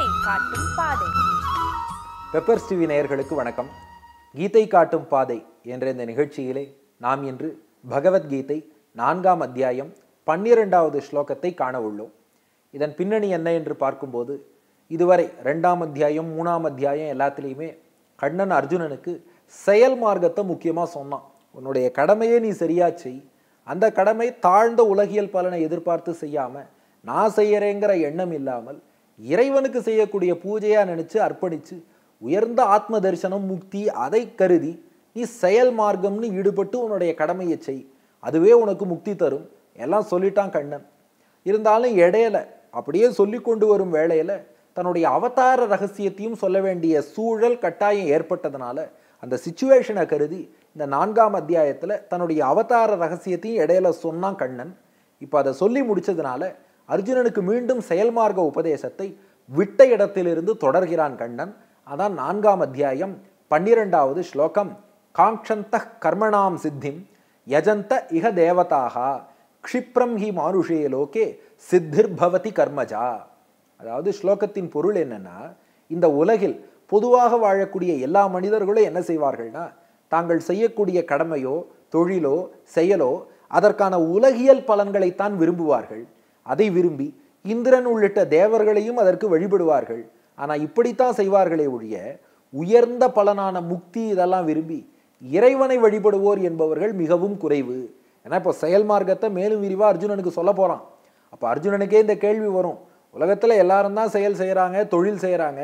கீதை காட்டும் பாதை peppers TV நேயர்களுக்கு வணக்கம் கீதை காட்டும் பாதை என்ற இந்த நிகழ்ச்சியிலே நாம் இன்று பகவத்கீதை நான்காம் அத்தியாயம் பன்னிரெண்டாவது ஸ்லோகத்தை காண உள்ளோம் இதன் பின்னணி என்ன என்று பார்க்கும்போது இதுவரை ரெண்டாம் அத்தியாயம் மூணாம் அத்தியாயம் எல்லாத்துலேயுமே கண்ணன் அர்ஜுனனுக்கு செயல் மார்க்கத்தை முக்கியமாக சொன்னான் உன்னுடைய கடமையே நீ சரியா செய் அந்த கடமை தாழ்ந்த உலகியல் பலனை எதிர்பார்த்து செய்யாமல் நான் செய்கிறேங்கிற எண்ணம் இல்லாமல் இறைவனுக்கு செய்யக்கூடிய பூஜையாக நினச்சி அர்ப்பணித்து உயர்ந்த ஆத்ம தரிசனம் முக்தி அதை கருதி நீ செயல் மார்க்கம்னு ஈடுபட்டு உன்னுடைய கடமையை செய் அதுவே உனக்கு முக்தி தரும் எல்லாம் சொல்லிட்டான் கண்ணன் இருந்தாலும் இடையில அப்படியே சொல்லி கொண்டு வரும் வேளையில் தன்னுடைய அவதார ரகசியத்தையும் சொல்ல வேண்டிய சூழல் கட்டாயம் ஏற்பட்டதுனால அந்த சுச்சுவேஷனை கருதி இந்த நான்காம் அத்தியாயத்தில் தன்னுடைய அவதார ரகசியத்தையும் இடையில சொன்னான் கண்ணன் இப்போ அதை சொல்லி முடித்ததுனால அர்ஜுனனுக்கு மீண்டும் செயல்மார்க்க உபதேசத்தை விட்ட இடத்திலிருந்து தொடர்கிறான் கண்ணன் அதான் நான்காம் அத்தியாயம் பன்னிரெண்டாவது ஸ்லோகம் காங்ஷந்த கர்மணாம் சித்திம் யஜந்த இக தேவதாக க்ஷிப்ரம் ஹி மாருஷே லோகே சித்திர்பவதி கர்மஜா அதாவது ஸ்லோகத்தின் பொருள் என்னென்னா இந்த உலகில் பொதுவாக வாழக்கூடிய எல்லா மனிதர்களும் என்ன செய்வார்கள்னா தாங்கள் செய்யக்கூடிய கடமையோ தொழிலோ செயலோ அதற்கான உலகியல் பலன்களைத்தான் விரும்புவார்கள் அதை விரும்பி இந்திரன் உள்ளிட்ட தேவர்களையும் அதற்கு வழிபடுவார்கள் ஆனால் இப்படித்தான் செய்வார்களே ஒழிய உயர்ந்த பலனான முக்தி இதெல்லாம் விரும்பி இறைவனை வழிபடுவோர் என்பவர்கள் மிகவும் குறைவு ஏன்னா இப்போ செயல் மார்க்கத்தை மேலும் விரிவாக அர்ஜுனனுக்கு சொல்ல போகிறான் அப்போ அர்ஜுனனுக்கே இந்த கேள்வி வரும் உலகத்தில் எல்லாரும் தான் செயல் செய்கிறாங்க தொழில் செய்கிறாங்க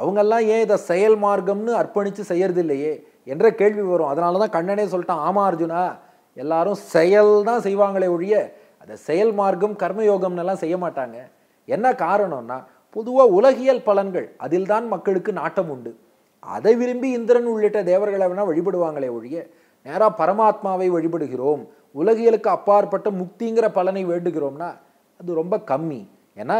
அவங்கெல்லாம் ஏன் இதை செயல் மார்க்கம்னு அர்ப்பணித்து செய்யறதில்லையே என்ற கேள்வி வரும் அதனால தான் கண்ணனே சொல்லிட்டான் ஆமா அர்ஜுனா எல்லாரும் செயல் தான் செய்வாங்களே ஒழிய அதை செயல் மார்க்கம் கர்மயோகம்னெல்லாம் செய்ய மாட்டாங்க என்ன காரணம்னா பொதுவாக உலகியல் பலன்கள் அதில் தான் மக்களுக்கு நாட்டம் உண்டு அதை விரும்பி இந்திரன் உள்ளிட்ட தேவர்களை வேணால் வழிபடுவாங்களே ஒழிய நேராக பரமாத்மாவை வழிபடுகிறோம் உலகியலுக்கு அப்பாற்பட்ட முக்திங்கிற பலனை வேண்டுகிறோம்னா அது ரொம்ப கம்மி ஏன்னா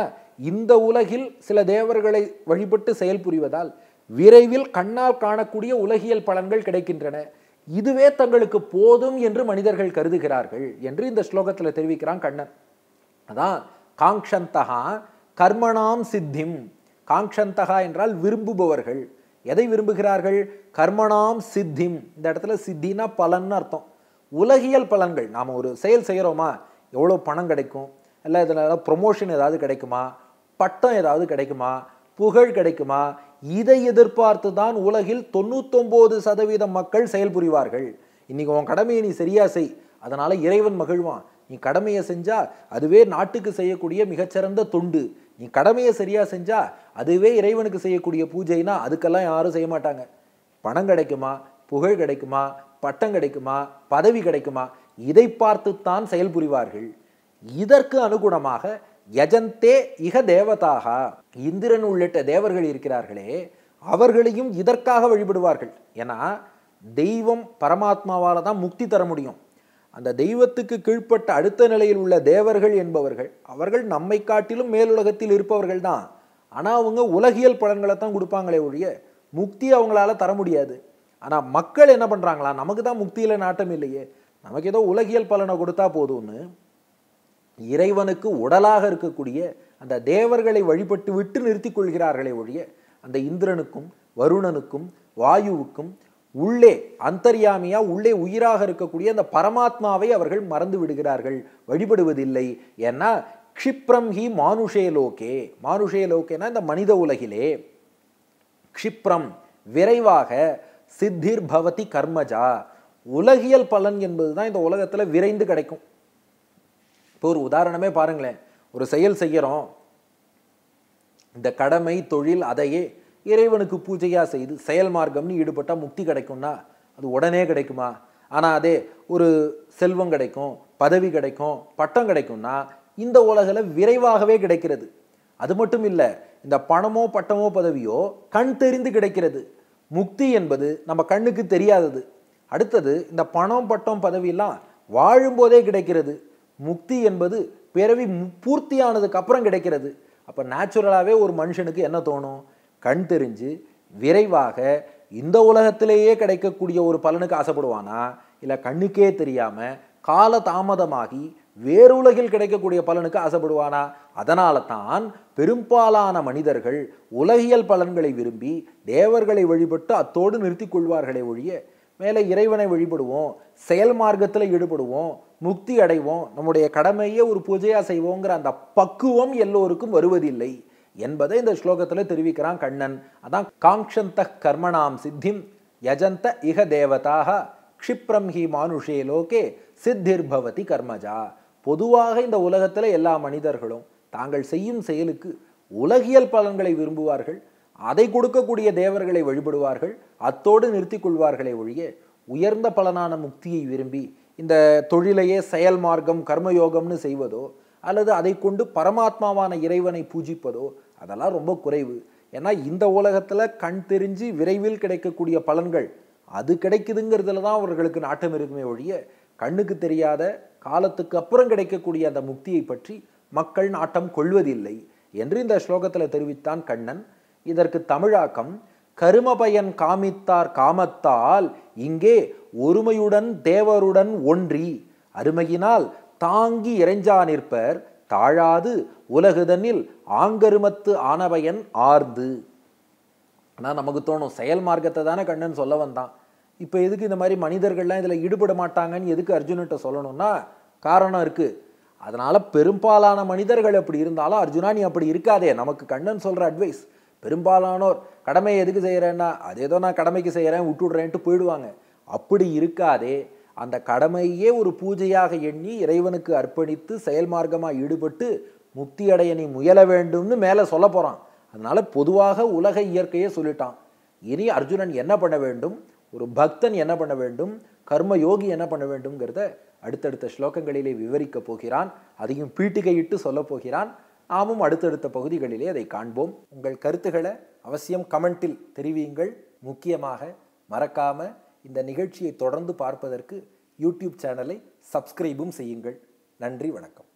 இந்த உலகில் சில தேவர்களை வழிபட்டு செயல்புரிவதால் விரைவில் கண்ணால் காணக்கூடிய உலகியல் பலன்கள் கிடைக்கின்றன இதுவே தங்களுக்கு போதும் என்று மனிதர்கள் கருதுகிறார்கள் என்று இந்த ஸ்லோகத்தில் தெரிவிக்கிறான் கண்ணன் அதான் காங்ஷந்தகா கர்மணாம் சித்திம் காங்ஷந்தகா என்றால் விரும்புபவர்கள் எதை விரும்புகிறார்கள் கர்மணாம் சித்திம் இந்த இடத்துல சித்தினா பலன் அர்த்தம் உலகியல் பலன்கள் நாம் ஒரு செயல் செய்கிறோமா எவ்வளோ பணம் கிடைக்கும் இல்லை இதில் ப்ரொமோஷன் ஏதாவது கிடைக்குமா பட்டம் ஏதாவது கிடைக்குமா புகழ் கிடைக்குமா இதை எதிர்பார்த்து தான் உலகில் தொண்ணூத்தொம்பது சதவீதம் மக்கள் செயல்புரிவார்கள் இன்றைக்கி உன் கடமையை நீ சரியாக செய் அதனால் இறைவன் மகிழ்வான் நீ கடமையை செஞ்சால் அதுவே நாட்டுக்கு செய்யக்கூடிய மிகச்சிறந்த தொண்டு நீ கடமையை சரியாக செஞ்சால் அதுவே இறைவனுக்கு செய்யக்கூடிய பூஜைனா அதுக்கெல்லாம் யாரும் செய்ய மாட்டாங்க பணம் கிடைக்குமா புகழ் கிடைக்குமா பட்டம் கிடைக்குமா பதவி கிடைக்குமா இதை பார்த்துத்தான் செயல்புரிவார்கள் இதற்கு அனுகுணமாக யஜந்தே இக தேவதாக இந்திரன் உள்ளிட்ட தேவர்கள் இருக்கிறார்களே அவர்களையும் இதற்காக வழிபடுவார்கள் ஏன்னா தெய்வம் பரமாத்மாவால் தான் முக்தி தர முடியும் அந்த தெய்வத்துக்கு கீழ்ப்பட்ட அடுத்த நிலையில் உள்ள தேவர்கள் என்பவர்கள் அவர்கள் நம்மை காட்டிலும் மேலுலகத்தில் இருப்பவர்கள் தான் ஆனால் அவங்க உலகியல் பலன்களை தான் கொடுப்பாங்களே ஒழிய முக்தி அவங்களால தர முடியாது ஆனால் மக்கள் என்ன பண்ணுறாங்களா நமக்கு தான் முக்தியில் நாட்டம் இல்லையே நமக்கு ஏதோ உலகியல் பலனை கொடுத்தா போதும்னு இறைவனுக்கு உடலாக இருக்கக்கூடிய அந்த தேவர்களை வழிபட்டு விட்டு நிறுத்தி கொள்கிறார்களே ஒழிய அந்த இந்திரனுக்கும் வருணனுக்கும் வாயுவுக்கும் உள்ளே அந்தர்யாமியா உள்ளே உயிராக இருக்கக்கூடிய அந்த பரமாத்மாவை அவர்கள் மறந்து விடுகிறார்கள் வழிபடுவதில்லை ஏன்னா க்ஷிப்ரம் ஹி மானுஷே லோகே மானுஷே லோகேனா இந்த மனித உலகிலே க்ஷிப்ரம் விரைவாக சித்திர் பவதி கர்மஜா உலகியல் பலன் என்பது தான் இந்த உலகத்தில் விரைந்து கிடைக்கும் இப்போ ஒரு உதாரணமே பாருங்களேன் ஒரு செயல் செய்கிறோம் இந்த கடமை தொழில் அதையே இறைவனுக்கு பூஜையாக செய்து செயல் மார்க்கம்னு ஈடுபட்டால் முக்தி கிடைக்கும்னா அது உடனே கிடைக்குமா ஆனால் அதே ஒரு செல்வம் கிடைக்கும் பதவி கிடைக்கும் பட்டம் கிடைக்கும்னா இந்த உலகில் விரைவாகவே கிடைக்கிறது அது மட்டும் இல்லை இந்த பணமோ பட்டமோ பதவியோ கண் தெரிந்து கிடைக்கிறது முக்தி என்பது நம்ம கண்ணுக்கு தெரியாதது அடுத்தது இந்த பணம் பட்டம் பதவியெல்லாம் வாழும்போதே கிடைக்கிறது முக்தி என்பது பிறவி பூர்த்தியானதுக்கு அப்புறம் கிடைக்கிறது அப்போ நேச்சுரலாகவே ஒரு மனுஷனுக்கு என்ன தோணும் கண் தெரிஞ்சு விரைவாக இந்த உலகத்திலேயே கிடைக்கக்கூடிய ஒரு பலனுக்கு ஆசைப்படுவானா இல்லை கண்ணுக்கே தெரியாமல் கால தாமதமாகி வேறுலகில் கிடைக்கக்கூடிய பலனுக்கு ஆசைப்படுவானா அதனால தான் பெரும்பாலான மனிதர்கள் உலகியல் பலன்களை விரும்பி தேவர்களை வழிபட்டு அத்தோடு நிறுத்தி கொள்வார்களே ஒழிய மேலே இறைவனை வழிபடுவோம் செயல் மார்க்கத்தில் ஈடுபடுவோம் முக்தி அடைவோம் நம்முடைய கடமையே ஒரு பூஜையாக செய்வோங்கிற அந்த பக்குவம் எல்லோருக்கும் வருவதில்லை என்பதை இந்த ஸ்லோகத்தில் தெரிவிக்கிறான் கண்ணன் அதான் காங்ஷந்த கர்மணாம் சித்திம் யஜந்த இக தேவதாக க்ஷிப்ரம் ஹி மானுஷே லோகே சித்திர் பவதி கர்மஜா பொதுவாக இந்த உலகத்தில் எல்லா மனிதர்களும் தாங்கள் செய்யும் செயலுக்கு உலகியல் பலன்களை விரும்புவார்கள் அதை கொடுக்கக்கூடிய தேவர்களை வழிபடுவார்கள் அத்தோடு நிறுத்தி கொள்வார்களே ஒழிய உயர்ந்த பலனான முக்தியை விரும்பி இந்த தொழிலையே செயல் மார்க்கம் கர்மயோகம்னு செய்வதோ அல்லது அதை கொண்டு பரமாத்மாவான இறைவனை பூஜிப்பதோ அதெல்லாம் ரொம்ப குறைவு ஏன்னா இந்த உலகத்தில் கண் தெரிஞ்சு விரைவில் கிடைக்கக்கூடிய பலன்கள் அது கிடைக்குதுங்கிறதுல தான் அவர்களுக்கு நாட்டம் இருக்குமே ஒழிய கண்ணுக்கு தெரியாத காலத்துக்கு அப்புறம் கிடைக்கக்கூடிய அந்த முக்தியை பற்றி மக்கள் நாட்டம் கொள்வதில்லை என்று இந்த ஸ்லோகத்தில் தெரிவித்தான் கண்ணன் இதற்கு தமிழாக்கம் கருமபயன் காமித்தார் காமத்தால் இங்கே ஒருமையுடன் தேவருடன் ஒன்றி அருமையினால் தாங்கி இறைஞ்சா நிற்பர் தாழாது உலகுதனில் ஆங்கருமத்து ஆனவையன் ஆர்ந்து ஆனால் நமக்கு தோணும் செயல் மார்க்கத்தை தானே கண்ணன் சொல்ல வந்தான் இப்போ எதுக்கு இந்த மாதிரி மனிதர்கள்லாம் இதில் ஈடுபட மாட்டாங்கன்னு எதுக்கு அர்ஜுன்கிட்ட சொல்லணும்னா காரணம் இருக்குது அதனால் பெரும்பாலான மனிதர்கள் அப்படி இருந்தாலும் அர்ஜுனா நீ அப்படி இருக்காதே நமக்கு கண்ணன் சொல்கிற அட்வைஸ் பெரும்பாலானோர் கடமை எதுக்கு செய்கிறேன்னா அது ஏதோ நான் கடமைக்கு செய்கிறேன் விட்டுடுறேன்ட்டு போயிடுவாங்க அப்படி இருக்காதே அந்த கடமையே ஒரு பூஜையாக எண்ணி இறைவனுக்கு அர்ப்பணித்து செயல் மார்க்கமாக ஈடுபட்டு முக்தி அடைய நீ முயல வேண்டும்னு மேலே சொல்ல போகிறான் அதனால் பொதுவாக உலக இயற்கையே சொல்லிட்டான் இனி அர்ஜுனன் என்ன பண்ண வேண்டும் ஒரு பக்தன் என்ன பண்ண வேண்டும் கர்ம யோகி என்ன பண்ண வேண்டும்ங்கிறத அடுத்தடுத்த ஸ்லோகங்களிலே விவரிக்கப் போகிறான் அதையும் பீட்டிகையிட்டு சொல்லப் போகிறான் நாமும் அடுத்தடுத்த பகுதிகளிலே அதை காண்போம் உங்கள் கருத்துக்களை அவசியம் கமெண்ட்டில் தெரிவியுங்கள் முக்கியமாக மறக்காம இந்த நிகழ்ச்சியை தொடர்ந்து பார்ப்பதற்கு யூடியூப் சேனலை சப்ஸ்கிரைபும் செய்யுங்கள் நன்றி வணக்கம்